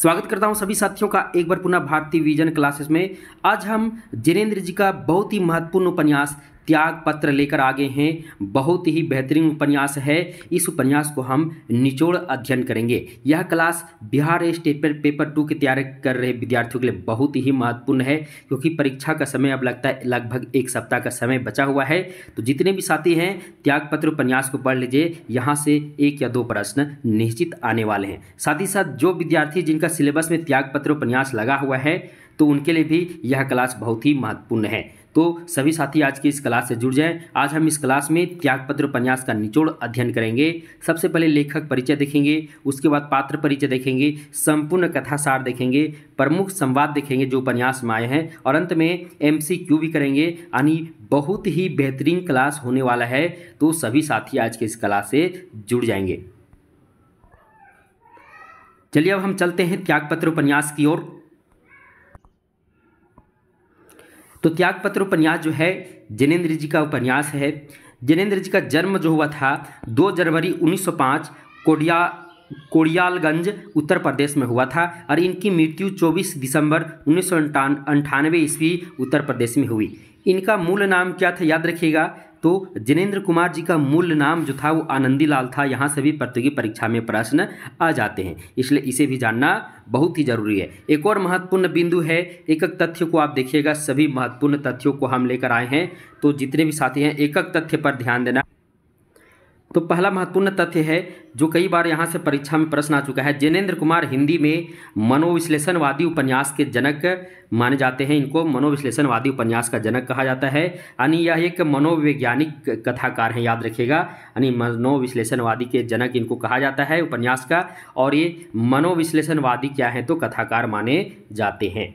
स्वागत करता हूं सभी साथियों का एक बार पुनः भारतीय विजन क्लासेस में आज हम जिनेन्द्र जी का बहुत ही महत्वपूर्ण उपन्यास त्याग पत्र लेकर आगे हैं बहुत ही बेहतरीन उपन्यास है इस उपन्यास को हम निचोड़ अध्ययन करेंगे यह क्लास बिहार स्टेट पर पेपर टू की तैयारी कर रहे विद्यार्थियों के लिए बहुत ही महत्वपूर्ण है क्योंकि परीक्षा का समय अब लगता है लगभग एक सप्ताह का समय बचा हुआ है तो जितने भी साथी हैं त्याग पत्र उपन्यास को पढ़ लीजिए यहाँ से एक या दो प्रश्न निश्चित आने वाले हैं साथ ही साथ जो विद्यार्थी जिनका सिलेबस में त्याग पत्र उपन्यास लगा हुआ है तो उनके लिए भी यह क्लास बहुत ही महत्वपूर्ण है तो सभी साथी आज की इस क्लास से जुड़ जाएं आज हम इस क्लास में त्यागपत्र उपन्यास का निचोड़ अध्ययन करेंगे सबसे पहले लेखक परिचय देखेंगे उसके बाद पात्र परिचय देखेंगे संपूर्ण कथासार देखेंगे प्रमुख संवाद देखेंगे जो उपन्यास में आए हैं और अंत में एम भी करेंगे यानी बहुत ही बेहतरीन क्लास होने वाला है तो सभी साथी आज के इस क्लास से जुड़ जाएंगे चलिए अब हम चलते हैं त्यागपत्र उपन्यास की ओर तो त्यागपत्र उपन्यास जो है जिनेन्द्र जी का उपन्यास है जिनेन्द्र जी का जन्म जो हुआ था 2 जनवरी 1905 कोडिया कोडियालगंज उत्तर प्रदेश में हुआ था और इनकी मृत्यु 24 दिसंबर उन्नीस सौ ईस्वी उत्तर प्रदेश में हुई इनका मूल नाम क्या था याद रखिएगा तो जिनेंद्र कुमार जी का मूल नाम जो था वो आनंदी लाल था यहाँ से भी प्रतियोगी परीक्षा में प्रश्न आ जाते हैं इसलिए इसे भी जानना बहुत ही जरूरी है एक और महत्वपूर्ण बिंदु है एक एक तथ्य को आप देखिएगा सभी महत्वपूर्ण तथ्यों को हम लेकर आए हैं तो जितने भी साथी हैं एक एक तथ्य पर ध्यान देना तो पहला महत्वपूर्ण तथ्य है जो कई बार यहाँ से परीक्षा में प्रश्न आ चुका है जैनेन्द्र कुमार हिंदी में मनोविश्लेषणवादी उपन्यास के जनक माने जाते हैं इनको मनोविश्लेषणवादी उपन्यास का जनक कहा जाता है यानी यह एक मनोवैज्ञानिक कथाकार हैं याद रखिएगा यानी मनोविश्लेषणवादी के जनक इनको कहा जाता है उपन्यास का और ये मनोविश्लेषणवादी क्या है तो कथाकार माने जाते हैं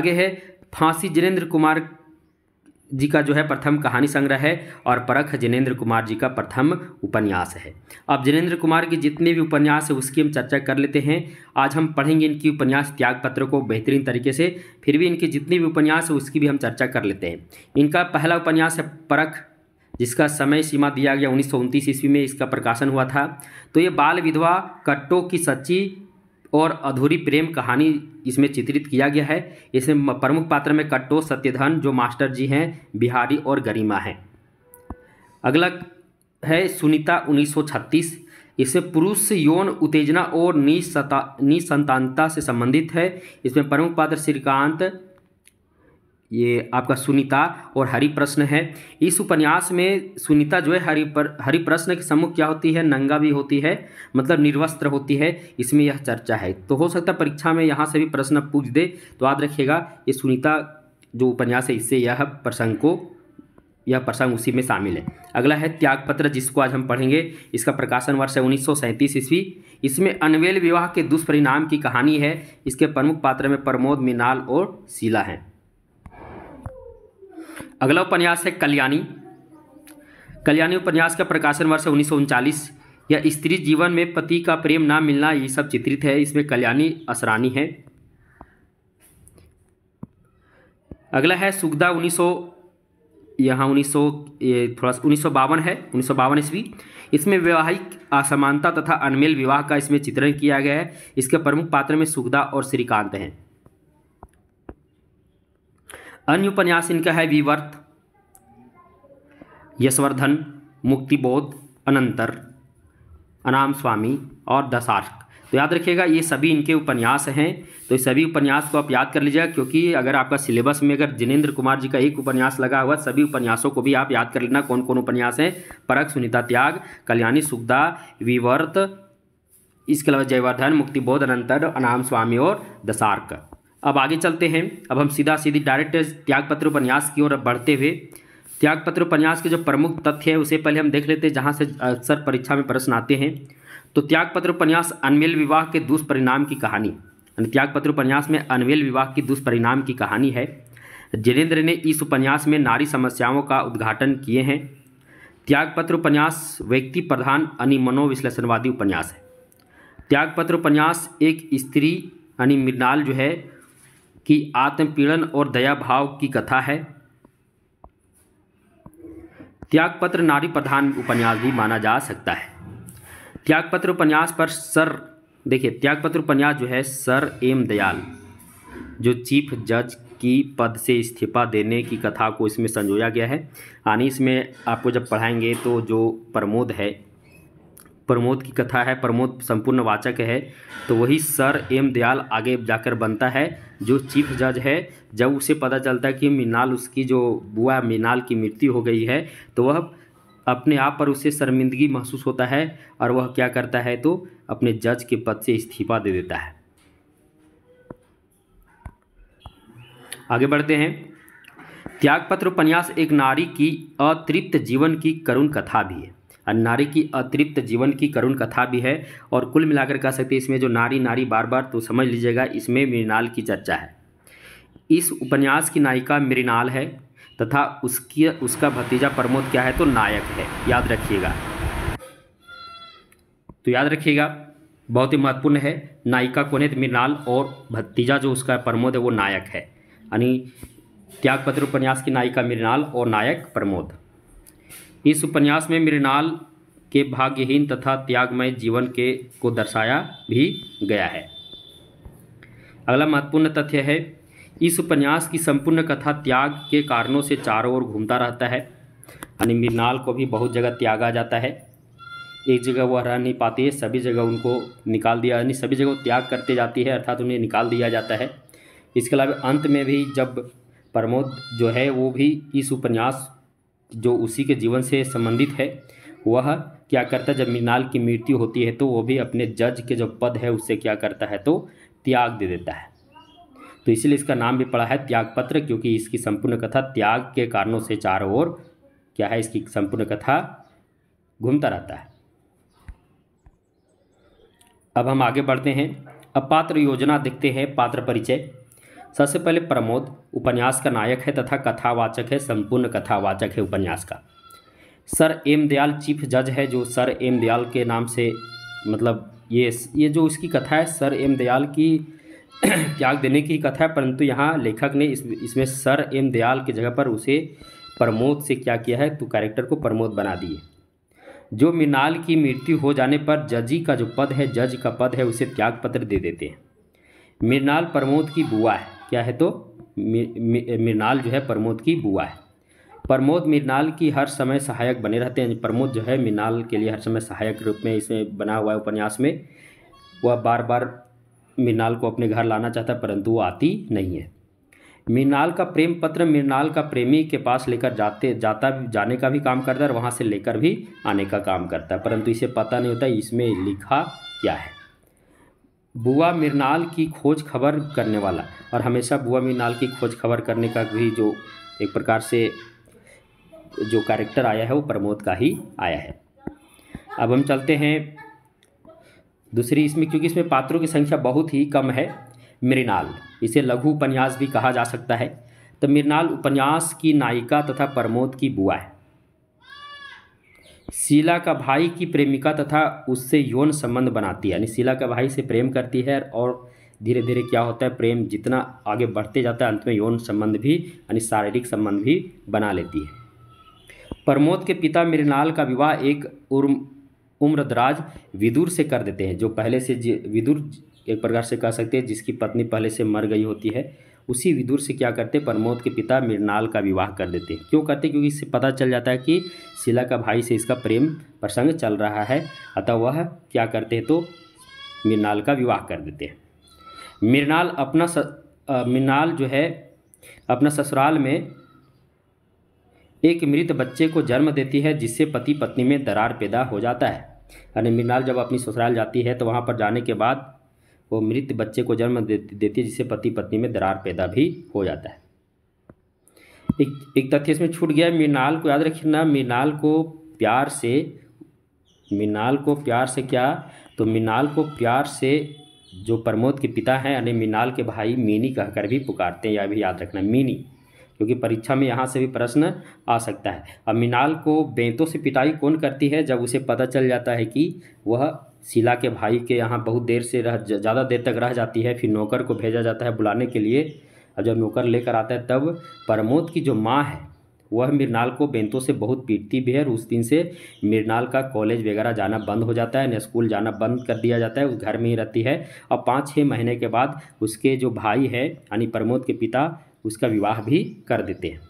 आगे है फांसी जनेन्द्र कुमार जी का जो है प्रथम कहानी संग्रह है और परख जिनेन्द्र कुमार जी का प्रथम उपन्यास है अब जिनेन्द्र कुमार के जितने भी उपन्यास है उसकी हम चर्चा कर लेते हैं आज हम पढ़ेंगे इनकी उपन्यास पत्र को बेहतरीन तरीके से फिर भी इनके जितने भी उपन्यास है उसकी भी हम चर्चा कर लेते हैं इनका पहला उपन्यास है परख जिसका समय सीमा दिया गया उन्नीस ईस्वी में इसका प्रकाशन हुआ था तो ये बाल विधवा कट्टों की सच्ची और अधूरी प्रेम कहानी इसमें चित्रित किया गया है इसमें प्रमुख पात्र में कट्टो सत्यधन जो मास्टर जी हैं बिहारी और गरिमा हैं अगला है सुनीता 1936 इसमें पुरुष यौन उत्तेजना और निसंतानता से संबंधित है इसमें प्रमुख पात्र श्रीकांत ये आपका सुनीता और हरि प्रश्न है इस उपन्यास में सुनीता जो है हरि पर हरि प्रश्न के सम्मुख क्या होती है नंगा भी होती है मतलब निर्वस्त्र होती है इसमें यह चर्चा है तो हो सकता है परीक्षा में यहाँ से भी प्रश्न पूछ दे तो याद रखिएगा ये सुनीता जो उपन्यास है इससे यह प्रसंग को यह प्रसंग उसी में शामिल है अगला है त्यागपत्र जिसको आज हम पढ़ेंगे इसका प्रकाशन वर्ष है उन्नीस ईस्वी इसमें अनवेल विवाह के दुष्परिणाम की कहानी है इसके प्रमुख पात्र में प्रमोद मीनाल और शीला हैं अगला उपन्यास है कल्याणी कल्याणी उपन्यास का प्रकाशन वर्ष उन्नीस या स्त्री जीवन में पति का प्रेम ना मिलना ये सब चित्रित है इसमें कल्याणी असरानी है अगला है सुगदा उन्नीस सौ यहाँ उन्नीस सौ थोड़ा उन्नीस सौ बावन है उन्नीस सौ बावन ईस्वी इसमें वैवाहिक असमानता तथा अनमेल विवाह का इसमें चित्रण किया गया है इसके प्रमुख पात्र में सुगदा और श्रीकांत हैं अन्य उपन्यास इनका है विवर्त यशवर्धन मुक्तिबोध अनंतर अनाम स्वामी और दशार्क तो याद रखिएगा ये सभी इनके उपन्यास हैं तो सभी उपन्यास को आप याद कर लीजिएगा क्योंकि अगर आपका सिलेबस में अगर जिनेंद्र कुमार जी का एक उपन्यास लगा हुआ सभी उपन्यासों को भी आप याद कर लेना कौन कौन उपन्यास हैं परक सुनीता त्याग कल्याणी सुखदा विवर्त इसके अलावा जयवर्धन मुक्तिबोध अनंतर अनाम स्वामी और दशार्क अब आगे चलते हैं अब हम सीधा सीधी डायरेक्ट त्यागपत्र उपन्यास की ओर बढ़ते हुए त्यागपत्र उपन्यास के जो प्रमुख तथ्य है उसे पहले हम देख लेते हैं जहाँ से अक्सर परीक्षा में प्रश्न आते हैं तो त्यागपत्र उपन्यास अनमेल विवाह के दुष्परिणाम की कहानी यानी त्यागपत्र उपन्यास में अनमेल विवाह की दुष्परिणाम की कहानी है जिनेन्द्र ने इस उपन्यास में नारी समस्याओं का उद्घाटन किए हैं त्यागपत्र उपन्यास व्यक्ति प्रधान मनोविश्लेषणवादी उपन्यास है त्यागपत्र उपन्यास एक स्त्री यानी मृणाल जो है की आत्मपीड़न और दया भाव की कथा है त्यागपत्र नारी प्रधान उपन्यास भी माना जा सकता है त्यागपत्र उपन्यास पर सर देखिए त्यागपत्र उपन्यास जो है सर एम दयाल जो चीफ जज की पद से इस्तीफा देने की कथा को इसमें संजोया गया है यानी इसमें आपको जब पढ़ाएंगे तो जो प्रमोद है प्रमोद की कथा है प्रमोद संपूर्ण वाचक है तो वही सर एम दयाल आगे जाकर बनता है जो चीफ जज है जब उसे पता चलता है कि मीनाल उसकी जो बुआ मीनाल की मृत्यु हो गई है तो वह अपने आप पर उसे शर्मिंदगी महसूस होता है और वह क्या करता है तो अपने जज के पद से इस्तीफा दे देता है आगे बढ़ते हैं त्यागपत्र उपन्यास एक नारी की अतृप्त जीवन की करुण कथा भी है नारी की अतिरिक्त जीवन की करुण कथा भी है और कुल मिलाकर कह सकते हैं इसमें जो नारी नारी बार बार तो समझ लीजिएगा इसमें मृणाल की चर्चा है इस उपन्यास की नायिका मृणाल है तथा उसकी उसका भतीजा प्रमोद क्या है तो नायक है याद रखिएगा तो याद रखिएगा बहुत ही महत्वपूर्ण है नायिका कौन है तो मृणाल और भतीजा जो उसका प्रमोद है वो नायक है यानी त्यागपत्र उपन्यास की नायिका मृणाल और नायक प्रमोद इस उपन्यास में मृणाल के भाग्यहीन तथा त्यागमय जीवन के को दर्शाया भी गया है अगला महत्वपूर्ण तथ्य है इस उपन्यास की संपूर्ण कथा त्याग के कारणों से चारों ओर घूमता रहता है यानी मृणाल को भी बहुत जगह त्यागा जाता है एक जगह वह रह नहीं पाती है सभी जगह उनको निकाल दिया यानी सभी जगह त्याग करते जाती है अर्थात उन्हें निकाल दिया जाता है इसके अलावा अंत में भी जब प्रमोद जो है वो भी इस उपन्यास जो उसी के जीवन से संबंधित है वह क्या करता है जब मीनाल की मृत्यु होती है तो वो भी अपने जज के जो पद है उससे क्या करता है तो त्याग दे देता है तो इसलिए इसका नाम भी पड़ा है त्यागपत्र क्योंकि इसकी संपूर्ण कथा त्याग के कारणों से चारों ओर क्या है इसकी संपूर्ण कथा घूमता रहता है अब हम आगे बढ़ते हैं अब पात्र योजना देखते हैं पात्र परिचय सबसे पहले प्रमोद उपन्यास का नायक है तथा कथावाचक है संपूर्ण कथावाचक है उपन्यास का सर एम दयाल चीफ जज है जो सर एम दयाल के नाम से मतलब ये ये जो इसकी कथा है सर एम दयाल की त्याग देने की कथा है परंतु यहाँ लेखक ने इस इसमें सर एम दयाल की जगह पर उसे प्रमोद से क्या किया है तो कैरेक्टर को प्रमोद बना दिए जो मृणाल की मृत्यु हो जाने पर जजी का जो पद है जज का पद है उसे त्याग पत्र दे देते हैं मृणाल प्रमोद की बुआ है क्या है तो मृणाल जो है प्रमोद की बुआ है प्रमोद मृणाल की हर समय सहायक बने रहते हैं प्रमोद जो है मृणाल के लिए हर समय सहायक रूप में इसे बना हुआ है उपन्यास में वह बार बार मृणाल को अपने घर लाना चाहता है परंतु वो आती नहीं है मृणाल का प्रेम पत्र मृणाल का प्रेमी के पास लेकर जाते जाता जाने का भी काम करता है और वहाँ से लेकर भी आने का काम करता है परंतु इसे पता नहीं होता इसमें लिखा क्या है बुआ मृनाल की खोज खबर करने वाला और हमेशा बुआ मिरनाल की खोज खबर करने का भी जो एक प्रकार से जो कैरेक्टर आया है वो प्रमोद का ही आया है अब हम चलते हैं दूसरी इसमें क्योंकि इसमें पात्रों की संख्या बहुत ही कम है मृणाल इसे लघु उपन्यास भी कहा जा सकता है तो मृणाल उपन्यास की नायिका तथा प्रमोद की बुआ है शीला का भाई की प्रेमिका तथा उससे यौन संबंध बनाती है यानी शीला का भाई से प्रेम करती है और धीरे धीरे क्या होता है प्रेम जितना आगे बढ़ते जाता है अंत में यौन संबंध भी यानी शारीरिक संबंध भी बना लेती है प्रमोद के पिता मृणाल का विवाह एक उर्म उम्रदराज विदुर से कर देते हैं जो पहले से विदुर एक प्रकार से कह सकते हैं जिसकी पत्नी पहले से मर गई होती है उसी विदुर से क्या करते प्रमोद के पिता मृणाल का विवाह कर देते हैं क्यों करते क्योंकि इससे पता चल जाता है कि शिला का भाई से इसका प्रेम प्रसंग चल रहा है अतः वह क्या करते हैं तो मृणाल का विवाह कर देते हैं मृणाल अपना मृणाल जो है अपना ससुराल में एक मृत बच्चे को जन्म देती है जिससे पति पत्नी में दरार पैदा हो जाता है अरे मृणाल जब अपनी ससुराल जाती है तो वहाँ पर जाने के बाद वो मृत बच्चे को जन्म देती है जिससे पति पत्नी में दरार पैदा भी हो जाता है एक एक तथ्य इसमें छूट गया मीनाल को याद रखना मीनाल को प्यार से मीनाल को प्यार से क्या तो मीनाल को प्यार से जो प्रमोद के पिता हैं यानी मीनाल के भाई मीनी कहकर भी पुकारते हैं या भी याद रखना मीनी क्योंकि परीक्षा में यहाँ से भी प्रश्न आ सकता है अब मीनाल को बेंतों से पिटाई कौन करती है जब उसे पता चल जाता है कि वह शिला के भाई के यहाँ बहुत देर से रह ज़्यादा देर तक रह जाती है फिर नौकर को भेजा जाता है बुलाने के लिए और जब नौकर लेकर आता है तब प्रमोद की जो माँ है वह मृणाल को बेंतों से बहुत पीटती भी है और उस दिन से मृणाल का कॉलेज वगैरह जाना बंद हो जाता है न स्कूल जाना बंद कर दिया जाता है उस घर में ही रहती है और पाँच छः महीने के बाद उसके जो भाई है यानी प्रमोद के पिता उसका विवाह भी कर देते हैं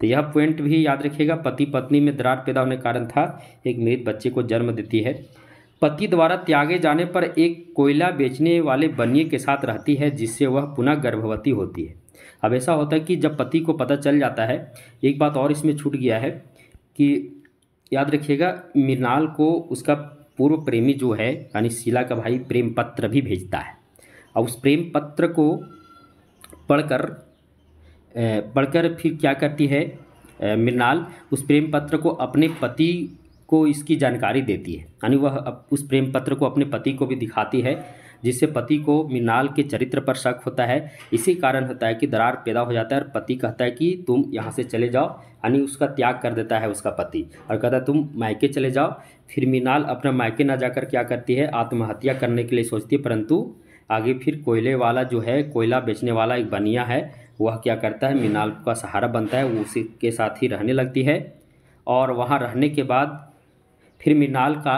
तो यह पॉइंट भी याद रखिएगा पति पत्नी में दरार पैदा होने के कारण था एक मृत बच्चे को जन्म देती है पति द्वारा त्यागे जाने पर एक कोयला बेचने वाले बनिए के साथ रहती है जिससे वह पुनः गर्भवती होती है अब ऐसा होता है कि जब पति को पता चल जाता है एक बात और इसमें छूट गया है कि याद रखिएगा मृणाल को उसका पूर्व प्रेमी जो है यानी शिला का भाई प्रेम पत्र भी भेजता है और उस प्रेम पत्र को पढ़कर पढ़कर फिर क्या करती है मृणाल उस प्रेम पत्र को अपने पति को इसकी जानकारी देती है यानी वह उस प्रेम पत्र को अपने पति को भी दिखाती है जिससे पति को मीनाल के चरित्र पर शक होता है इसी कारण होता है कि दरार पैदा हो जाता है और पति कहता है कि तुम यहाँ से चले जाओ यानी उसका त्याग कर देता है उसका पति और कहता है तुम मायके चले जाओ फिर मीनाल अपना मायके ना जाकर क्या करती है आत्महत्या करने के लिए सोचती है परंतु आगे फिर कोयले वाला जो है कोयला बेचने वाला एक बनिया है वह क्या करता है मीनाल का सहारा बनता है वो उसी के साथ ही रहने लगती है और वहाँ रहने के बाद फिर मृणाल का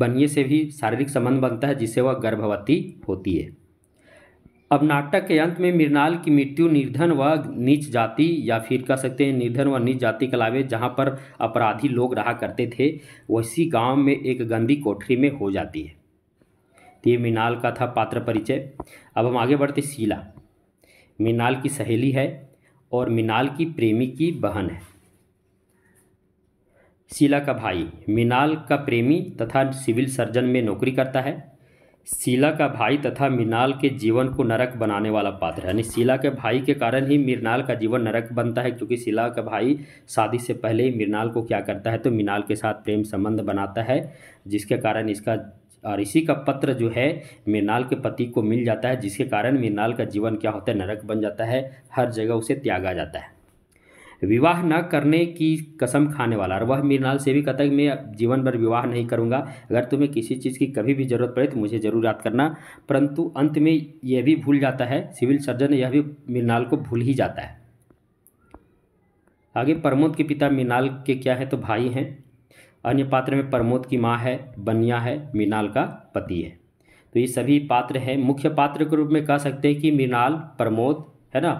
बनिए से भी शारीरिक संबंध बनता है जिससे वह गर्भवती होती है अब नाटक के अंत में मृणाल की मृत्यु निर्धन व नीच जाति या फिर कह सकते हैं निर्धन व नीच जाति के अलावे जहाँ पर अपराधी लोग रहा करते थे वैसी गांव में एक गंदी कोठरी में हो जाती है तो ये मृणाल का था पात्र परिचय अब हम आगे बढ़ते शीला मृणाल की सहेली है और मृणाल की प्रेमी की बहन है शीला का भाई मीनाल का प्रेमी तथा सिविल सर्जन में नौकरी करता है शीला का भाई तथा मीनाल के जीवन को नरक बनाने वाला पात्र यानी शीला के भाई के कारण ही मीरनाल का जीवन नरक बनता है क्योंकि शीला का भाई शादी से पहले ही मीरनाल को क्या करता है तो मीनाल के साथ प्रेम संबंध बनाता है जिसके कारण इसका और इसी का पत्र जो है मीरनाल के पति को मिल जाता है जिसके कारण मीरनाल का जीवन क्या होता है नरक बन जाता है हर जगह उसे त्यागा जाता है विवाह न करने की कसम खाने वाला और वह मृणाल से भी कहता है कि मैं जीवन भर विवाह नहीं करूँगा अगर तुम्हें किसी चीज़ की कभी भी ज़रूरत पड़े तो मुझे ज़रूर याद करना परंतु अंत में यह भी भूल जाता है सिविल सर्जन यह भी मृणाल को भूल ही जाता है आगे प्रमोद के पिता मीनाल के क्या है तो भाई हैं अन्य पात्र में प्रमोद की माँ है बनिया है मीनाल का पति है तो ये सभी पात्र हैं मुख्य पात्र के रूप में कह सकते हैं कि मृणाल प्रमोद है ना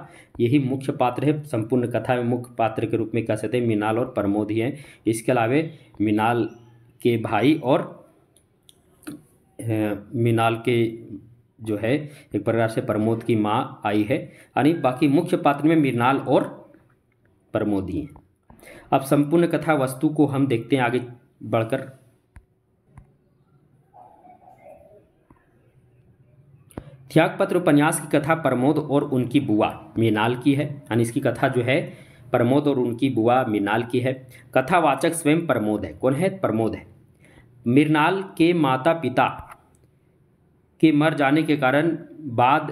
यही मुख्य पात्र है संपूर्ण कथा में मुख्य पात्र के रूप में कह सकते हैं मीनाल और प्रमोद ही हैं इसके अलावे मीनाल के भाई और मीनाल के जो है एक प्रकार से प्रमोद की माँ आई है यानी बाकी मुख्य पात्र में मीनाल और प्रमोद ही हैं अब संपूर्ण कथा वस्तु को हम देखते हैं आगे बढ़कर त्यागपत्र उपन्यास की कथा प्रमोद और उनकी बुआ मीनाल की है यानी इसकी कथा जो है प्रमोद और उनकी बुआ मीनाल की है कथावाचक स्वयं प्रमोद है कौन है प्रमोद है मिरनाल के माता पिता के मर जाने के कारण बाद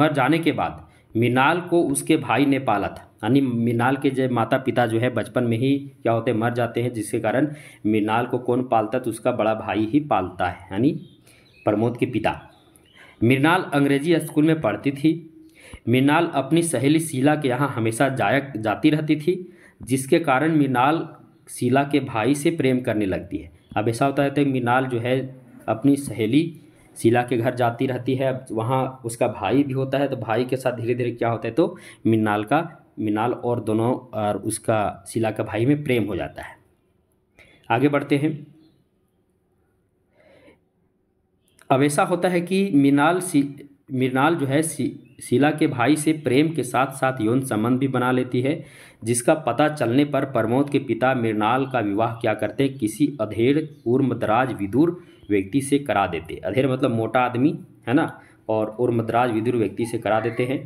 मर जाने के बाद मीनाल को उसके भाई ने पाला था यानी मीनाल के जो माता पिता जो है बचपन में ही क्या होते मर जाते हैं जिसके कारण मीनाल को कौन पालता तो उसका बड़ा भाई ही पालता है यानी प्रमोद के पिता मृणाल अंग्रेजी स्कूल में पढ़ती थी मृणाल अपनी सहेली शीला के यहाँ हमेशा जाया जाती रहती थी जिसके कारण मृणाल शीला के भाई से प्रेम करने लगती है अब ऐसा होता है तो मृणाल जो है अपनी सहेली शीला के घर जाती रहती है अब वहाँ उसका भाई भी होता है तो भाई के साथ धीरे धीरे क्या होता है तो मृणाल का मृणाल और दोनों और उसका शीला का भाई में प्रेम हो जाता है आगे बढ़ते हैं अब ऐसा होता है कि मृणाल मृणाल जो है सी, शीला के भाई से प्रेम के साथ साथ यौन संबंध भी बना लेती है जिसका पता चलने पर प्रमोद के पिता मृणाल का विवाह क्या करते हैं किसी अधेड़ उर्मदराज विदुर व्यक्ति से करा देते अधेड़ मतलब मोटा आदमी है ना और उर्मदराज विदुर व्यक्ति से करा देते हैं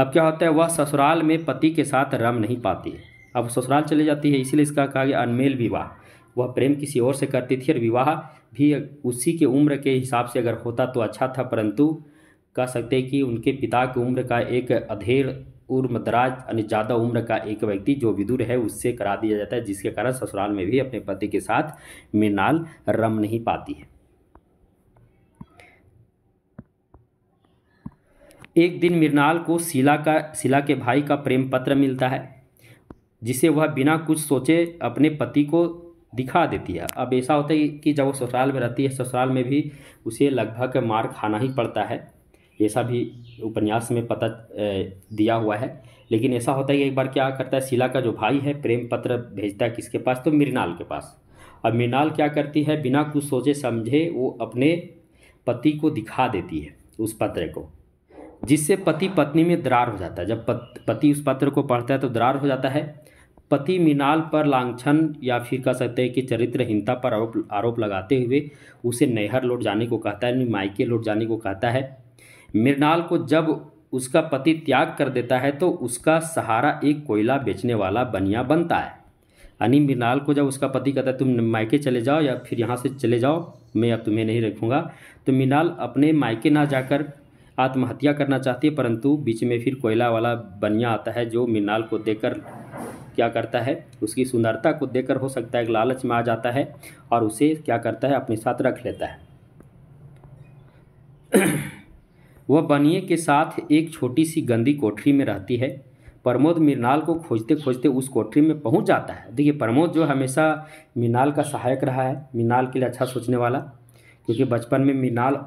अब क्या होता है वह ससुराल में पति के साथ रम नहीं पाती अब ससुराल चले जाती है इसीलिए इसका कहा गया अनमेल विवाह वह प्रेम किसी और से करती थी और विवाह भी उसी के उम्र के हिसाब से अगर होता तो अच्छा था परंतु कह सकते कि उनके पिता की उम्र का एक अधेड़ उम्रदराज यानी ज़्यादा उम्र का एक व्यक्ति जो विदुर है उससे करा दिया जाता है जिसके कारण ससुराल में भी अपने पति के साथ मृणाल रम नहीं पाती है एक दिन मृणाल को शिला का शिला के भाई का प्रेम पत्र मिलता है जिसे वह बिना कुछ सोचे अपने पति को दिखा देती है अब ऐसा होता है कि जब वो ससुराल में रहती है ससुराल में भी उसे लगभग मार खाना ही पड़ता है ऐसा भी उपन्यास में पता दिया हुआ है लेकिन ऐसा होता है कि एक बार क्या करता है शिला का जो भाई है प्रेम पत्र भेजता है किसके पास तो मृणाल के पास अब मृणाल क्या करती है बिना कुछ सोचे समझे वो अपने पति को दिखा देती है उस पत्र को जिससे पति पत्नी में दरार हो जाता है जब पति उस पत्र को पढ़ता है तो दरार हो जाता है पति मीनाल पर लांछन या फिर कह सकते हैं कि चरित्रहीनता पर आरोप आरोप लगाते हुए उसे नहर लौट जाने को कहता है यानी मायके लौट जाने को कहता है मृणाल को जब उसका पति त्याग कर देता है तो उसका सहारा एक कोयला बेचने वाला बनिया बनता है यानी मृणाल को जब उसका पति कहता है तुम मायके चले जाओ या फिर यहाँ से चले जाओ मैं अब तुम्हें नहीं रखूँगा तो मृणाल अपने मायके ना जाकर आत्महत्या करना चाहती है परंतु बीच में फिर कोयला वाला बनिया आता है जो मृणाल को देकर क्या करता है उसकी सुंदरता को देखकर हो सकता है कि लालच में आ जाता है और उसे क्या करता है अपने साथ रख लेता है वह बनिए के साथ एक छोटी सी गंदी कोठरी में रहती है प्रमोद मृणाल को खोजते खोजते उस कोठरी में पहुंच जाता है देखिए प्रमोद जो हमेशा मृणाल का सहायक रहा है मृणाल के लिए अच्छा सोचने वाला क्योंकि बचपन में मृणाल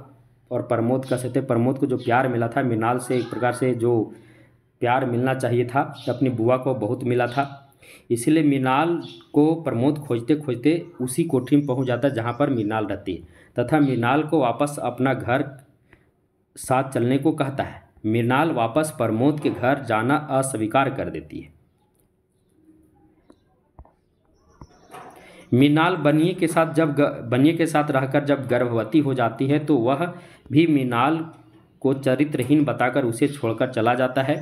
और प्रमोद का सत्य प्रमोद को जो प्यार मिला था मृणाल से एक प्रकार से जो प्यार मिलना चाहिए था अपनी बुआ को बहुत मिला था इसलिए मीनाल को प्रमोद खोजते खोजते उसी कोठी में पहुंच जाता जहां पर मीनाल रहती है तथा मीनाल को वापस अपना घर साथ चलने को कहता है मीनाल वापस प्रमोद के घर जाना अस्वीकार कर देती है मीनाल बनिए के साथ जब बनिए के साथ रहकर जब गर्भवती हो जाती है तो वह भी मीनाल को चरित्रहीन बताकर उसे छोड़कर चला जाता है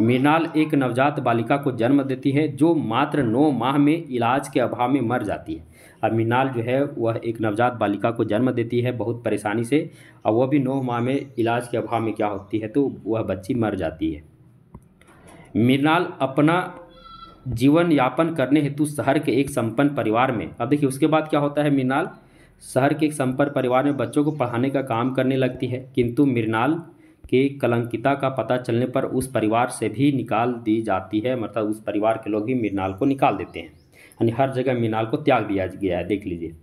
मृणाल एक नवजात बालिका को जन्म देती है जो मात्र नौ माह में इलाज के अभाव में मर जाती है अब मृणाल जो है वह एक नवजात बालिका को जन्म देती है बहुत परेशानी से और वह भी नौ माह में इलाज के अभाव में क्या होती है तो वह बच्ची मर जाती है मृणाल अपना जीवन यापन करने हेतु शहर के एक संपन्न परिवार में अब देखिए उसके बाद क्या होता है मृणाल शहर के एक संपर्क परिवार में बच्चों को पढ़ाने का काम करने लगती है किंतु मृणाल के कलंकिता का पता चलने पर उस परिवार से भी निकाल दी जाती है मतलब उस परिवार के लोग भी मृणाल को निकाल देते हैं यानी हर जगह मृणाल को त्याग दिया गया है देख लीजिए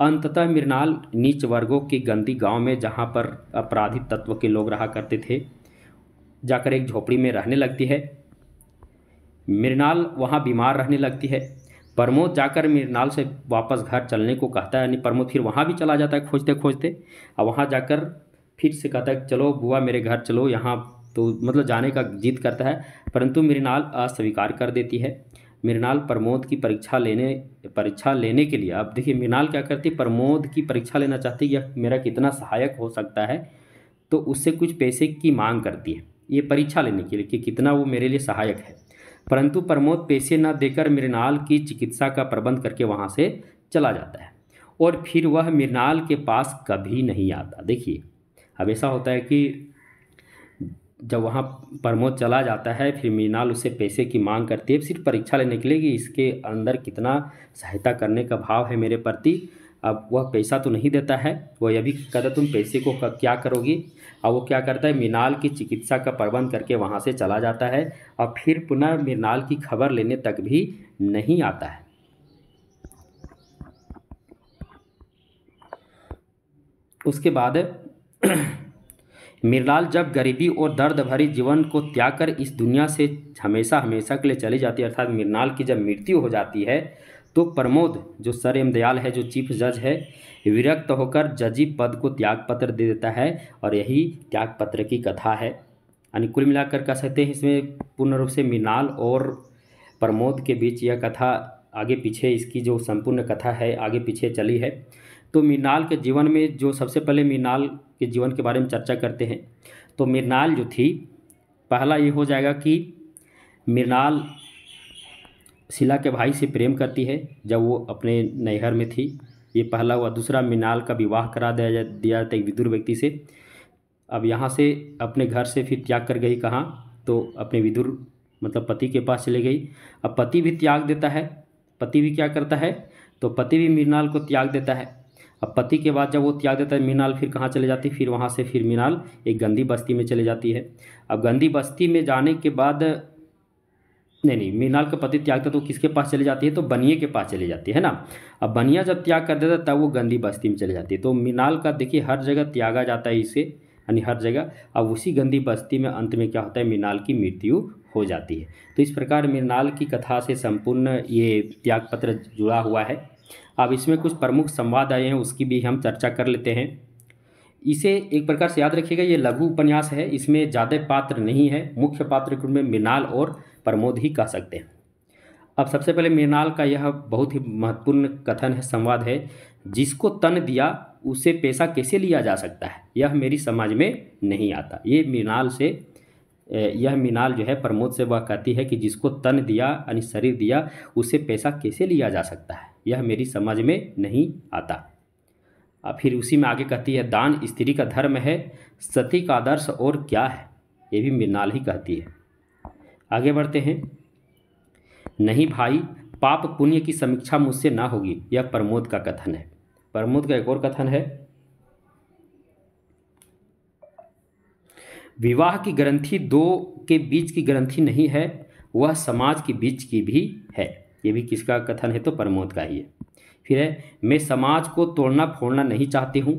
अंततः मृणाल नीच वर्गों के गंदी गांव में जहां पर अपराधी तत्व के लोग रहा करते थे जाकर एक झोपड़ी में रहने लगती है मृणाल वहां बीमार रहने लगती है प्रमोद जाकर मृणाल से वापस घर चलने को कहता है यानी प्रमोद फिर वहाँ भी चला जाता है खोजते खोजते और वहाँ जाकर फिर से कहता है चलो बुआ मेरे घर चलो यहाँ तो मतलब जाने का जिद करता है परंतु मृणाल अस्वीकार कर देती है मृणाल प्रमोद की परीक्षा लेने परीक्षा लेने के लिए अब देखिए मृणाल क्या करती है प्रमोद की परीक्षा लेना चाहती है कि मेरा कितना सहायक हो सकता है तो उससे कुछ पैसे की मांग करती है ये परीक्षा लेने के लिए कि कितना वो मेरे लिए सहायक है परंतु प्रमोद पैसे न देकर मृणाल की चिकित्सा का प्रबंध करके वहाँ से चला जाता है और फिर वह मृणाल के पास कभी नहीं आता देखिए अब ऐसा होता है कि जब वहाँ प्रमोद चला जाता है फिर मृणाल उससे पैसे की मांग करती है सिर्फ परीक्षा लेने के लिए कि इसके अंदर कितना सहायता करने का भाव है मेरे प्रति अब वह पैसा तो नहीं देता है वह यह भी कहता तुम पैसे को क्या करोगी और वो क्या करता है मृणाल की चिकित्सा का प्रबंध करके वहाँ से चला जाता है और फिर पुनः मृणाल की खबर लेने तक भी नहीं आता है उसके बाद मीरलाल जब गरीबी और दर्द भरी जीवन को त्याग कर इस दुनिया से हमेशा हमेशा के लिए चली जाती है अर्थात मीरलाल की जब मृत्यु हो जाती है तो प्रमोद जो सर एम दयाल है जो चीफ जज है विरक्त होकर जजी पद को त्यागपत्र दे देता है और यही त्यागपत्र की कथा है यानी कुल मिलाकर कह सकते हैं इसमें पूर्ण रूप से मीनाल और प्रमोद के बीच यह कथा आगे पीछे इसकी जो संपूर्ण कथा है आगे पीछे चली है तो मीनाल के जीवन में जो सबसे पहले मीनाल के जीवन के बारे में चर्चा करते हैं तो मीनाल जो थी पहला ये हो जाएगा कि मीनाल शिला के भाई से प्रेम करती है जब वो अपने नैहर में थी ये पहला हुआ दूसरा मिनाल का विवाह करा दिया जा दिया जाता है विदुर व्यक्ति से अब यहाँ से अपने घर से फिर त्याग कर गई कहाँ तो अपने विदुर मतलब पति के पास चले गई अब पति भी त्याग देता है पति भी क्या करता है तो पति भी मीनाल को त्याग देता है अब पति के बाद जब वो त्याग देता है मीनाल फिर कहाँ चले जाती फिर वहाँ से फिर मीनाल एक गंदी बस्ती में चले जाती है अब गंदी बस्ती में जाने के बाद नहीं नहीं मृणाल का पति त्यागता तो किसके पास चले जाती है तो बनिए के पास चले जाती है ना अब बनिया जब त्याग कर देता तब वो गंदी बस्ती में चली जाती है तो मृणाल का देखिए हर जगह त्यागा जाता है इसे यानी हर जगह अब उसी गंदी बस्ती में अंत में क्या होता है मृणाल की मृत्यु हो जाती है तो इस प्रकार मृणाल की कथा से संपूर्ण ये त्यागपत्र जुड़ा हुआ है अब इसमें कुछ प्रमुख संवाद आए हैं उसकी भी हम चर्चा कर लेते हैं इसे एक प्रकार से याद रखिएगा ये लघु उपन्यास है इसमें ज़्यादा पात्र नहीं है मुख्य पात्र के रूप में मृणाल और प्रमोद ही कह सकते हैं अब सबसे पहले मृणाल का यह बहुत ही महत्वपूर्ण कथन है संवाद है जिसको तन दिया उसे पैसा कैसे लिया जा सकता है यह मेरी समाज में नहीं आता ये मृणाल से यह मीनाल जो है प्रमोद से वह कहती है कि जिसको तन दिया यानी शरीर दिया उसे पैसा कैसे लिया जा सकता है यह मेरी समझ में नहीं आता और फिर उसी में आगे कहती है दान स्त्री का धर्म है सती का आदर्श और क्या है ये भी मृणाल ही कहती है आगे बढ़ते हैं नहीं भाई पाप पुण्य की समीक्षा मुझसे ना होगी यह प्रमोद का कथन है प्रमोद का एक और कथन है विवाह की ग्रंथि दो के बीच की ग्रंथि नहीं है वह समाज के बीच की भी है ये भी किसका कथन है तो प्रमोद का ही है फिर है मैं समाज को तोड़ना फोड़ना नहीं चाहती हूँ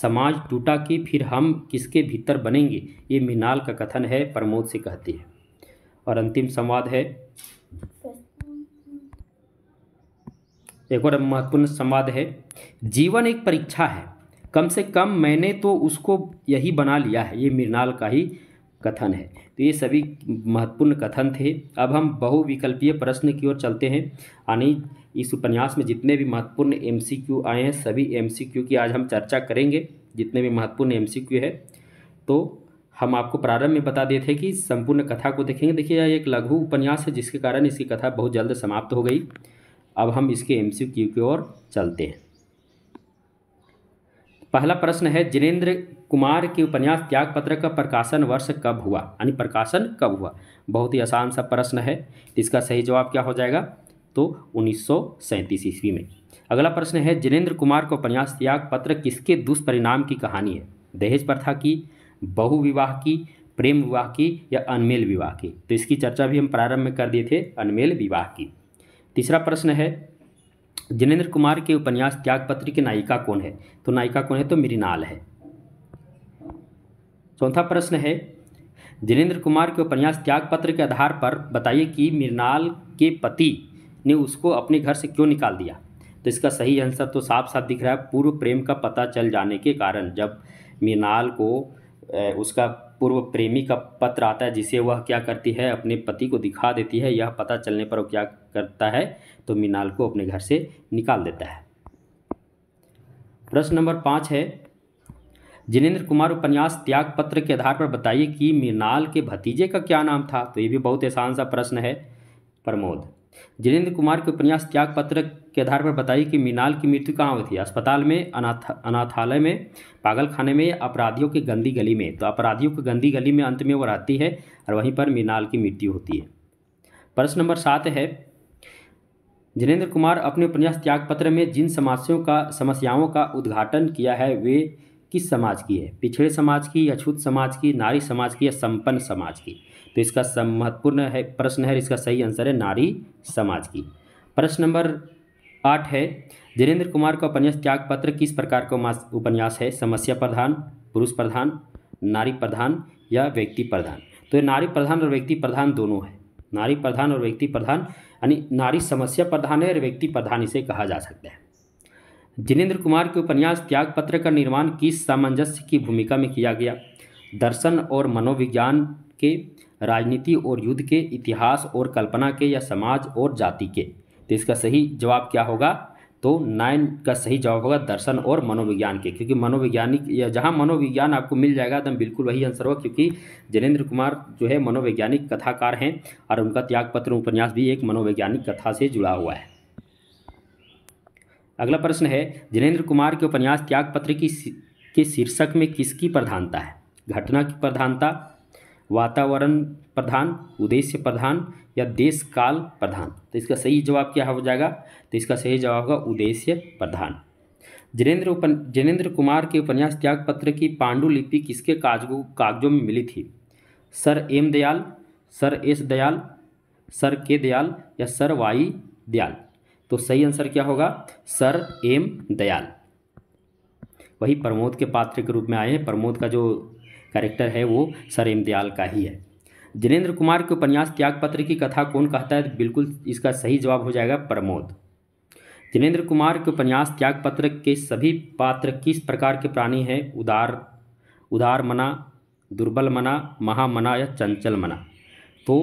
समाज टूटा कि फिर हम किसके भीतर बनेंगे ये मीनाल का कथन है प्रमोद से कहती है और अंतिम संवाद है एक और महत्वपूर्ण संवाद है जीवन एक परीक्षा है कम से कम मैंने तो उसको यही बना लिया है ये मृणाल का ही कथन है तो ये सभी महत्वपूर्ण कथन थे अब हम बहुविकल्पीय प्रश्न की ओर चलते हैं यानी इस उपन्यास में जितने भी महत्वपूर्ण एमसीक्यू आए हैं सभी एमसीक्यू की आज हम चर्चा करेंगे जितने भी महत्वपूर्ण एमसीक्यू है तो हम आपको प्रारंभ में बता दिए थे कि संपूर्ण कथा को देखेंगे देखिए यह एक लघु उपन्यास है जिसके कारण इसकी कथा बहुत जल्द समाप्त हो गई अब हम इसके एम की ओर चलते हैं पहला प्रश्न है जिनेन्द्र कुमार के उपन्यास त्यागपत्र का प्रकाशन वर्ष कब हुआ यानी प्रकाशन कब हुआ बहुत ही आसान सा प्रश्न है इसका सही जवाब क्या हो जाएगा तो उन्नीस ईस्वी में अगला प्रश्न है जिनेन्द्र कुमार का उपन्यास त्यागपत्र किसके दुष्परिणाम की कहानी है दहेज प्रथा की बहुविवाह की प्रेम विवाह की या अनमेल विवाह की तो इसकी चर्चा भी हम प्रारंभ में कर दिए थे अनमेल विवाह की तीसरा प्रश्न है जिनेंद्र कुमार के उपन्यास त्यागपत्र की नायिका कौन है तो नायिका कौन है तो मृणाल है चौथा प्रश्न है जिनेंद्र कुमार के उपन्यास त्यागपत्र के आधार पर बताइए कि मृणाल के पति ने उसको अपने घर से क्यों निकाल दिया तो इसका सही आंसर तो साफ साफ दिख रहा है पूर्व प्रेम का पता चल जाने के कारण जब मृणाल को उसका पूर्व प्रेमी का पत्र आता है जिसे वह क्या करती है अपने पति को दिखा देती है यह पता चलने पर वो क्या करता है तो मीनाल को अपने घर से निकाल देता है प्रश्न नंबर पाँच है जिनेंद्र कुमार उपन्यास त्याग पत्र के आधार पर बताइए कि मीनाल के भतीजे का क्या नाम था तो ये भी बहुत आसान सा प्रश्न है प्रमोद जिनेन्द्र कुमार के उपन्यास त्याग पत्र के आधार पर बताइए कि मीनाल की मृत्यु कहाँ हुई थी अस्पताल में अनाथ अनाथालय में पागल खाने में अपराधियों की गंदी गली में तो अपराधियों की गंदी गली में अंत में वो रहती है और वहीं पर मीनाल की मृत्यु होती है प्रश्न नंबर सात है जिनेन्द्र कुमार अपने उपन्यास त्यागपत्र में जिन समस्याओं का समस्याओं का उद्घाटन किया है वे किस समाज की है पिछड़े समाज की अछूत समाज की नारी समाज की या संपन्न समाज की तो इसका महत्वपूर्ण है प्रश्न है इसका सही आंसर है नारी समाज की प्रश्न नंबर आठ है धीरेन्द्र कुमार का उपन्यास त्यागपत्र किस प्रकार का उपन्यास है समस्या प्रधान पुरुष प्रधान नारी प्रधान या व्यक्ति प्रधान तो ये नारी प्रधान और व्यक्ति प्रधान दोनों है नारी प्रधान और व्यक्ति प्रधान यानी नारी समस्या प्रधान है और व्यक्ति प्रधान इसे कहा जा सकता है जिनेन्द्र कुमार के उपन्यास त्यागपत्र का निर्माण किस सामंजस्य की भूमिका में किया गया दर्शन और मनोविज्ञान के राजनीति और युद्ध के इतिहास और कल्पना के या समाज और जाति के तो इसका सही जवाब क्या होगा तो नाइन का सही जवाब होगा दर्शन और मनोविज्ञान के क्योंकि मनोवैज्ञानिक या जहाँ मनोविज्ञान आपको मिल जाएगा एकदम तो बिल्कुल वही आंसर होगा क्योंकि जनेंद्र कुमार जो है मनोवैज्ञानिक कथाकार हैं और उनका त्यागपत्र उपन्यास भी एक मनोवैज्ञानिक कथा से जुड़ा हुआ है अगला प्रश्न है जिनेन्द्र कुमार के उपन्यास त्यागपत्र की के शीर्षक में किसकी प्रधानता है घटना की प्रधानता वातावरण प्रधान उद्देश्य प्रधान या देश काल प्रधान तो इसका सही जवाब क्या हो जाएगा तो इसका सही जवाब होगा उद्देश्य प्रधान जिनेन्द्र उपन जिनेन्द्र कुमार के उपन्यास त्याग पत्र की पांडुलिपि किसके कागजों कागजों में मिली थी sir M Dayal sir S Dayal sir K Dayal या सर वाई दयाल तो सही आंसर क्या होगा सर एम दयाल वही प्रमोद के पात्र के रूप में आए हैं प्रमोद का जो कैरेक्टर है वो सर दयाल का ही है जिनेन्द्र कुमार के उपन्यास त्यागपत्र की कथा कौन कहता है बिल्कुल इसका सही जवाब हो जाएगा प्रमोद जिनेन्द्र कुमार के उपन्यास त्यागपत्र के सभी पात्र किस प्रकार के प्राणी हैं उदार उदार मना दुर्बल मना महामना या चंचल मना तो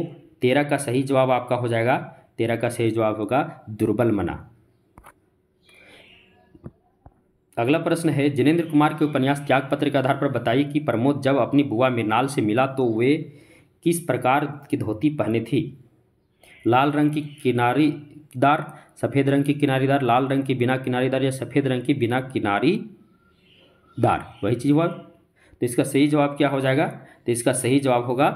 तेरह का सही जवाब आपका हो जाएगा तेरह का सही जवाब होगा दुर्बल मना अगला प्रश्न है जिनेंद्र कुमार के उपन्यास त्याग पत्र के आधार पर बताइए कि प्रमोद जब अपनी बुआ मृणाल से मिला तो वे किस प्रकार की धोती पहने थी लाल रंग की किनारीदार सफ़ेद रंग की किनारीदार लाल रंग की बिना किनारीदार या सफ़ेद रंग की बिना किनारीदार वही चीज़ हुआ तो इसका सही जवाब क्या हो जाएगा तो इसका सही जवाब होगा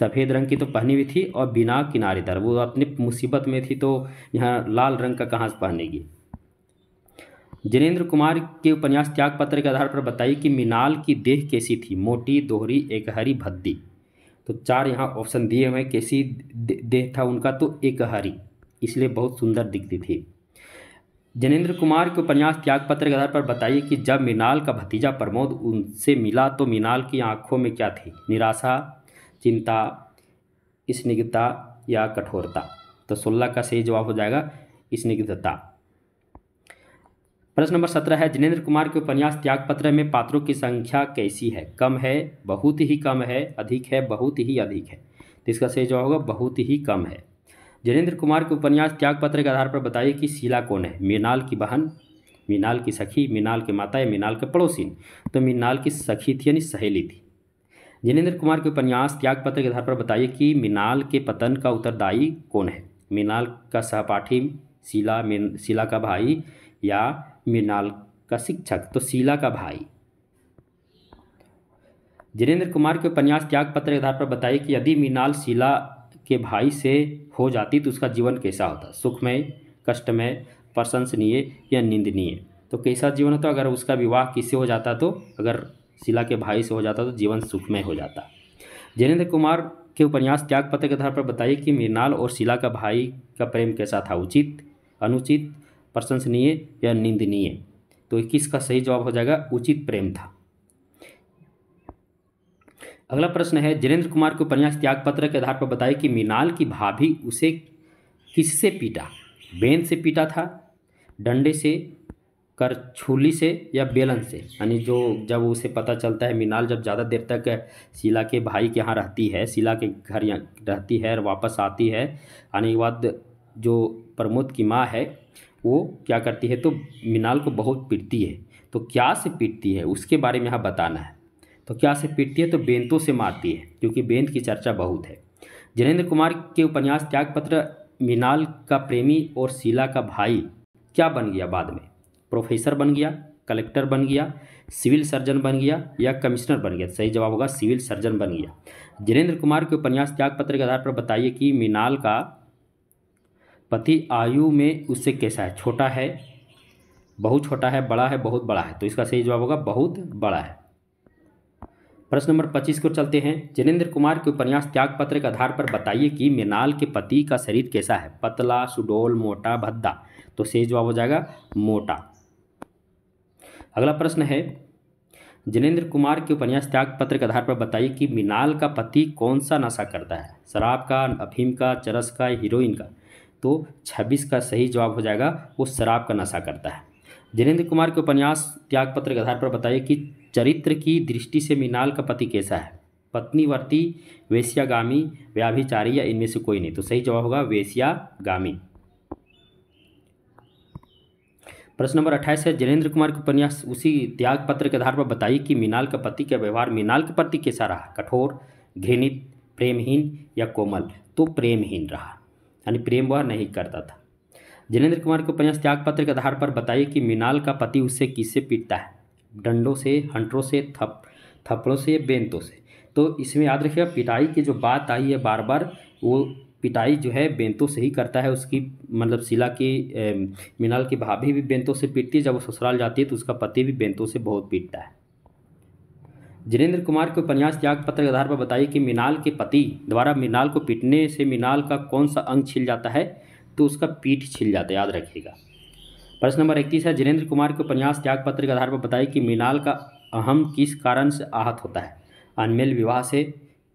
सफ़ेद रंग की तो पहनी हुई थी और बिना दार वो अपनी मुसीबत में थी तो यहाँ लाल रंग का कहाँ से पहनेगी जिनेन्द्र कुमार के उपन्यास त्याग पत्र के आधार पर बताइए कि मीनाल की देह कैसी थी मोटी दोहरी एकहरी भद्दी तो चार यहाँ ऑप्शन दिए हुए कैसी देह था उनका तो एकहरी इसलिए बहुत सुंदर दिखती थी जनेन्द्र कुमार के उपन्यास त्याग पत्र के आधार पर बताइए कि जब मीनाल का भतीजा प्रमोद उनसे मिला तो मीनाल की आंखों में क्या थी निराशा चिंता स्निग्धता या कठोरता तो सोलह का सही जवाब हो जाएगा स्निग्धता प्रश्न नंबर सत्रह है जिनेन्द्र कुमार के उपन्यास त्यागपत्र में पात्रों की संख्या कैसी है कम है बहुत ही कम है अधिक है बहुत ही अधिक है तो इसका सही जवाब होगा बहुत ही कम है जिनेन्द्र कुमार के उपन्यास त्यागपत्र के आधार पर बताइए कि शीला कौन है मीनाल की बहन मीनाल की सखी मीनाल के माता या मीनाल के पड़ोसी तो मीनाल की सखी थी यानी सहेली थी जिनेन्द्र कुमार के उपन्यास त्यागपत्र के आधार पर बताइए कि मीनाल के पतन का उत्तरदायी कौन है मीनाल का सहपाठी शीला शीला का भाई या मृणाल का शिक्षक तो शीला का भाई धीरेन्द्र कुमार के उपन्यास त्याग पत्र के आधार पर बताइए कि यदि मृणाल शीला के भाई से हो जाती तो उसका जीवन कैसा होता सुखमय कष्टमय प्रशंसनीय या निंदनीय तो कैसा जीवन होता अगर उसका विवाह किससे हो जाता तो अगर शीला के भाई से हो जाता तो जीवन सुखमय हो जाता जैनेन्द्र कुमार के उपन्यास त्याग पत्र के आधार पर बताइए कि मृणाल और शीला का भाई का प्रेम कैसा था उचित अनुचित प्रशंसनीय या निंदनीय तो इक्कीस का सही जवाब हो जाएगा उचित प्रेम था अगला प्रश्न है जिनेन्द्र कुमार को उपन्यास त्यागपत्र के आधार पर बताया कि मीनाल की भाभी उसे किससे पीटा बेन से पीटा था डंडे से कर छुली से या बेलन से यानी जो जब उसे पता चलता है मीनाल जब ज़्यादा देर तक शिला के भाई के यहाँ रहती है शिला के घर यहाँ रहती है और वापस आती है आने के बाद जो प्रमोद की माँ है वो क्या करती है तो मिनाल को बहुत पीटती है तो क्या से पीटती है उसके बारे में यहाँ बताना है तो क्या से पीटती है तो बेंतों से मारती है क्योंकि बेंत की चर्चा बहुत है जनेंद्र कुमार के उपन्यास त्यागपत्र मीनाल का प्रेमी और शीला का भाई क्या बन गया बाद में प्रोफेसर बन गया कलेक्टर बन गया सिविल सर्जन बन गया या कमिश्नर बन गया सही जवाब होगा सिविल सर्जन बन गया जिनेंद्र कुमार के उपन्यास त्यागपत्र के आधार पर बताइए कि मीनाल का पति आयु में उससे कैसा है छोटा है बहुत छोटा है बड़ा है बहुत बड़ा है तो इसका सही जवाब होगा बहुत बड़ा है प्रश्न नंबर पच्चीस को चलते हैं जनेन्द्र कुमार के उपन्यास त्यागपत्र के आधार पर बताइए कि मृणाल के पति का शरीर कैसा है पतला सुडोल मोटा भद्दा तो सही जवाब हो जाएगा मोटा अगला प्रश्न है जनेन्द्र कुमार के उपन्यास त्यागपत्र के आधार पर बताइए कि मृणाल का पति कौन सा नशा करता है शराब का अफीम का चरस का हीरोइन का तो छब्बीस का सही जवाब हो जाएगा वो शराब का नशा करता है जनेन्द्र कुमार के उपन्यास त्यागपत्र के आधार पर बताइए कि चरित्र की दृष्टि से मीनाल का पति कैसा है पत्नीवर्ती वेश्यागामी व्याभिचारी या इनमें से कोई नहीं तो सही जवाब होगा वेश्यागामी प्रश्न नंबर अट्ठाईस है जनेन्द्र कुमार के उपन्यास उसी त्याग पत्र के आधार पर बताइए कि मीनाल का पति का व्यवहार मीनाल के प्रति कैसा रहा कठोर घृणित प्रेमहीन या कोमल तो प्रेमहीन रहा यानी प्रेम वह नहीं करता था जनेन्द्र कुमार के उपन्यास त्यागपत्र के आधार पर बताइए कि मीनाल का पति उससे किससे पीटता है डंडों से हंटरों से थप थप्पड़ों से बेंतों से तो इसमें याद रखिएगा पिटाई की जो बात आई है बार बार वो पिटाई जो है बेंतों से ही करता है उसकी मतलब शिला की ए, मिनाल की भाभी भी बेंतों से पीटती है जब वो ससुराल जाती है तो उसका पति भी बेंतों से बहुत पीटता है जिनेन्द्र कुमार के उपन्यास त्याग पत्र के आधार पर बताइए कि मीनाल के पति द्वारा मीनाल को पीटने से मीनाल का कौन सा अंग छिल जाता है तो उसका पीठ छिल जाता है याद रखिएगा प्रश्न नंबर इक्कीस है जिनेन्द्र कुमार के उपन्यास त्याग पत्र के आधार पर बताइए कि मीनाल का अहम किस कारण से आहत होता है अनमेल विवाह से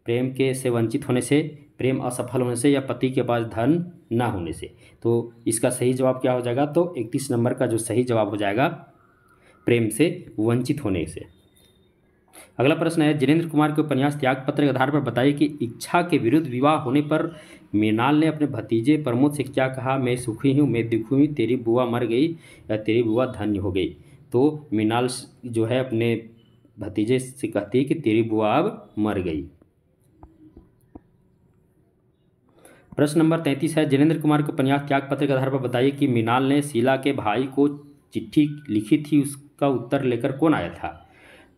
प्रेम के से वंचित होने से प्रेम असफल होने से या पति के पास धन न होने से तो इसका सही जवाब क्या हो जाएगा तो इकतीस नंबर का जो सही जवाब हो जाएगा प्रेम से वंचित होने से अगला प्रश्न है जिनेन्द्र कुमार के उपन्यास त्यागपत्र के आधार पर बताइए कि इच्छा के विरुद्ध विवाह होने पर मीनाल ने अपने भतीजे प्रमोद से क्या कहा मैं सुखी हूँ मैं दुखी हूँ तेरी बुआ मर गई या तेरी बुआ धन्य हो गई तो मीनाल जो है अपने भतीजे से कहती है कि तेरी बुआ अब मर गई प्रश्न नंबर तैंतीस है जिनेन्द्र कुमार के उपन्यास त्यागपत्र के आधार पर बताइए कि मीनाल ने शीला के भाई को चिट्ठी लिखी थी उसका उत्तर लेकर कौन आया था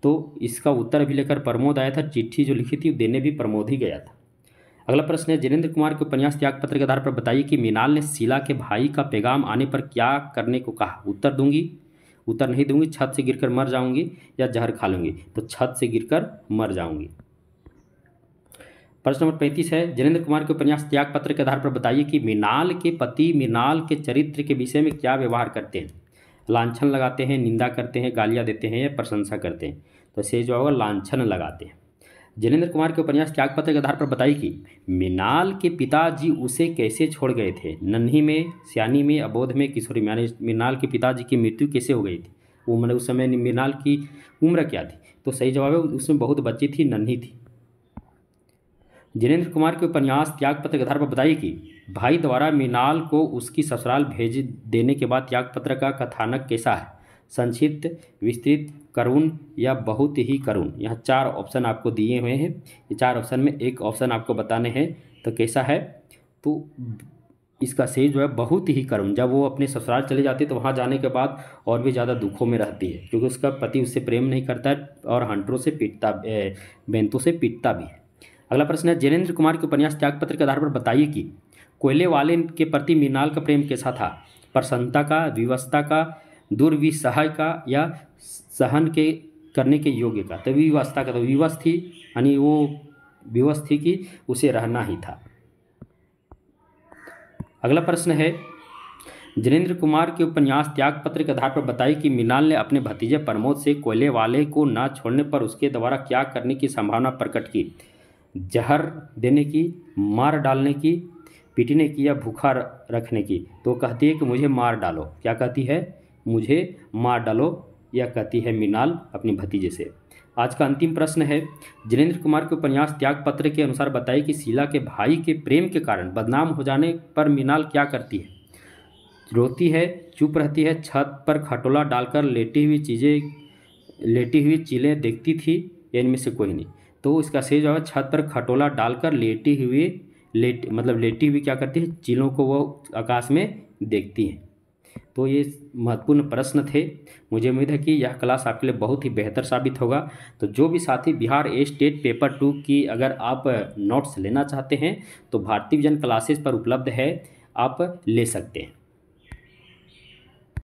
तो इसका उत्तर लेकर प्रमोद आया था चिट्ठी जो लिखी थी देने भी प्रमोद ही गया था अगला प्रश्न है जिनेंद्र कुमार के उपन्यास त्यागपत्र के आधार पर बताइए कि मीनाल ने शीला के भाई का पैगाम आने पर क्या करने को कहा उत्तर दूंगी उत्तर नहीं दूंगी छत से गिरकर मर जाऊंगी या जहर खा लूंगी तो छत से गिरकर मर जाऊंगी प्रश्न नंबर पैंतीस है जिनेंद्र कुमार के उपन्यास त्यागपत्र के आधार पर बताइए कि मीनाल के पति मीनाल के चरित्र के विषय में क्या व्यवहार करते हैं लाछन लगाते हैं निंदा करते हैं गालियाँ देते हैं या प्रशंसा करते हैं तो से जो होगा लाछन लगाते हैं जनेन्द्र कुमार के उपन्यास त्यागपत्र के आधार पर बताई कि मिनाल के पिताजी उसे कैसे छोड़ गए थे नन्ही में सियानी में अबोध में किशोरी मैंने मिनाल के पिताजी की मृत्यु कैसे हो गई थी वो मैंने उस समय मिनाल की उम्र क्या थी तो सही जवाब है उसमें बहुत बच्ची थी नन्ही थी जिनेन्द्र कुमार के उपन्यास त्यागपत्र के आधार पर बताइए कि भाई द्वारा मीनाल को उसकी ससुराल भेज देने के बाद त्यागपत्र का कथानक कैसा है संक्षिप्त विस्तृत करुण या बहुत ही करुण यहाँ चार ऑप्शन आपको दिए हुए हैं ये चार ऑप्शन में एक ऑप्शन आपको बताने हैं तो कैसा है तो इसका सही जो है बहुत ही करुण जब वो अपने ससुराल चले जाते तो वहाँ जाने के बाद और भी ज़्यादा दुखों में रहती है क्योंकि उसका पति उससे प्रेम नहीं करता है और हंटरों से पीटता बैंतों से पीटता भी है अगला प्रश्न है जैनेन्द्र कुमार के उपन्यास त्यागपत्र के आधार पर बताइए कि कोयले वाले के प्रति मीनाल का प्रेम कैसा था प्रसन्नता का विवस्था का दुर्विसहाय का या सहन के करने के योग्य का तो विवस्था का तो विवश थी यानी वो विवश थी कि उसे रहना ही था अगला प्रश्न है जनेन्द्र कुमार के उपन्यास त्याग पत्र के आधार पर बताई कि मीनाल ने अपने भतीजे प्रमोद से कोयले वाले को ना छोड़ने पर उसके द्वारा क्या करने की संभावना प्रकट की जहर देने की मार डालने की पीटने की या भूखा रखने की तो कहती है कि मुझे मार डालो क्या कहती है मुझे मार डालो यह कहती है मीनाल अपनी भतीजे से आज का अंतिम प्रश्न है जिनेन्द्र कुमार के उपन्यास त्याग पत्र के अनुसार बताइए कि शीला के भाई के प्रेम के कारण बदनाम हो जाने पर मीनाल क्या करती है रोती है चुप रहती है छत पर खटोला डालकर लेटी हुई चीज़ें लेटी हुई चीलें देखती थी इनमें से कोई नहीं तो इसका सही जवाब छत पर खटोला डालकर लेटी हुई लेट मतलब लेटी हुई क्या करती है चीलों को वो आकाश में देखती हैं तो ये महत्वपूर्ण प्रश्न थे मुझे उम्मीद है कि यह क्लास आपके लिए बहुत ही बेहतर साबित होगा तो जो भी साथी Bihar A state paper two की अगर आप नोट्स लेना चाहते हैं तो भारतीय विजन क्लासेस पर उपलब्ध है आप ले सकते हैं